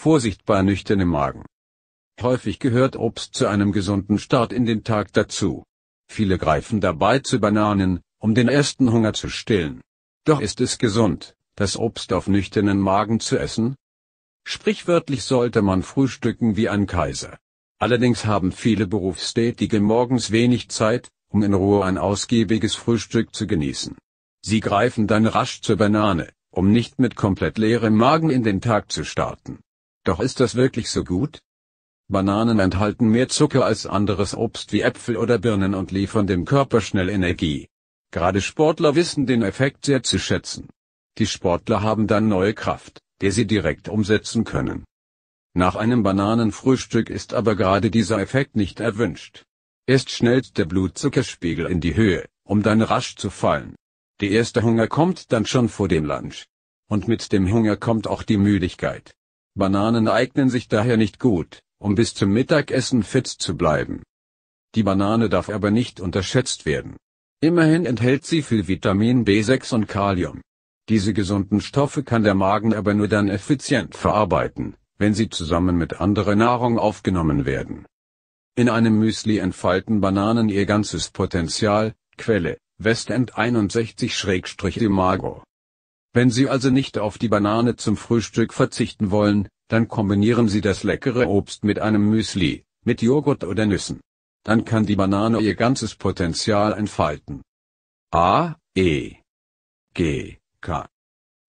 Vorsicht bei nüchternem Magen. Häufig gehört Obst zu einem gesunden Start in den Tag dazu. Viele greifen dabei zu Bananen, um den ersten Hunger zu stillen. Doch ist es gesund, das Obst auf nüchternen Magen zu essen? Sprichwörtlich sollte man frühstücken wie ein Kaiser. Allerdings haben viele Berufstätige morgens wenig Zeit, um in Ruhe ein ausgiebiges Frühstück zu genießen. Sie greifen dann rasch zur Banane, um nicht mit komplett leerem Magen in den Tag zu starten. Doch ist das wirklich so gut? Bananen enthalten mehr Zucker als anderes Obst wie Äpfel oder Birnen und liefern dem Körper schnell Energie. Gerade Sportler wissen den Effekt sehr zu schätzen. Die Sportler haben dann neue Kraft, der sie direkt umsetzen können. Nach einem Bananenfrühstück ist aber gerade dieser Effekt nicht erwünscht. Erst schnellt der Blutzuckerspiegel in die Höhe, um dann rasch zu fallen. Der erste Hunger kommt dann schon vor dem Lunch. Und mit dem Hunger kommt auch die Müdigkeit. Bananen eignen sich daher nicht gut, um bis zum Mittagessen fit zu bleiben. Die Banane darf aber nicht unterschätzt werden. Immerhin enthält sie viel Vitamin B6 und Kalium. Diese gesunden Stoffe kann der Magen aber nur dann effizient verarbeiten, wenn sie zusammen mit anderer Nahrung aufgenommen werden. In einem Müsli entfalten Bananen ihr ganzes Potenzial, Quelle, Westend 61-Imago. Wenn Sie also nicht auf die Banane zum Frühstück verzichten wollen, dann kombinieren Sie das leckere Obst mit einem Müsli, mit Joghurt oder Nüssen. Dann kann die Banane ihr ganzes Potenzial entfalten. A, E, G, K,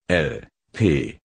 L, P,